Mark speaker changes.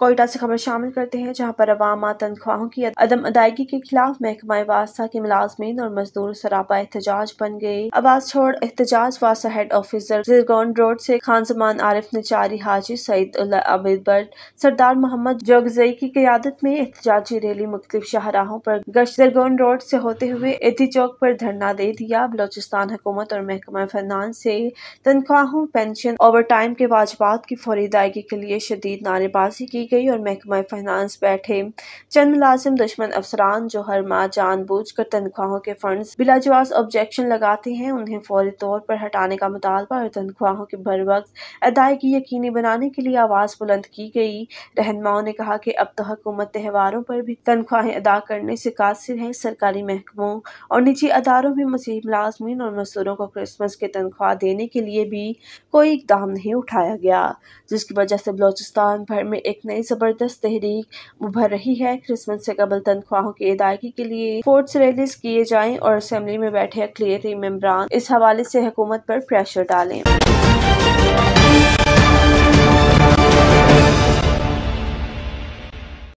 Speaker 1: कोयटा से खबर शामिल करते हैं जहाँ पर अवामा तनख्वाहों की अदम अदायगी के खिलाफ महकमा वास्ता के मुलाजमीन और मजदूर सरापा एहतजाज बन गए आवाज छोड़ एहतजाज वास्ता हेड ऑफिसर जिरगोन रोड से खान जमान आरिफ नचारी हाजी सईद अबिद बट सरदार मोहम्मद जोगजई की क्यादत में एहतजाजी रैली मुख्तलिफ शाहराहों पर गश्त रोड से होते हुए एथी चौक पर धरना दे दिया बलोचिस्तान हुकूमत और महकमा फनान से तनख्वाहों पेंशन ओवर टाइम के वाजबात की फौरी अदायगी के लिए शदीद नारेबाजी की की गई और महकमा फाइनानस बैठे चंद मुलाजिम दुश्मन अफसरान जो हर माह जान बूझ कर तनख्वाहों के फंड बिलाजवास ऑब्जेक्शन लगाते हैं उन्हें फौरी तौर पर हटाने का मुतालबा और तनख्वाहों के भर वक्त अदायगी यकीनी बनाने के लिए आवाज़ बुलंद की गई रहनमाओं ने कहा कि अब तो हकूमत त्योहारों पर भी तनख्वाहें अदा करने से कासिर हैं सरकारी महकमों और निजी अदारों में मसीह मुलाजमीन और मजदूरों को क्रिसमस के तनख्वाह देने के लिए भी कोई इकदाम नहीं उठाया गया जिसकी वजह से बलोचिस्तान भर में एक नए में जबरदस्त तहरीक उभर रही है क्रिसमस से कबल तनख्वाहों की अदायगी के लिए फोर्स रैलीज किए जाएं और असम्बली में बैठे अखिलेती मेम्बरान इस हवाले से हुकूमत पर प्रेशर डालें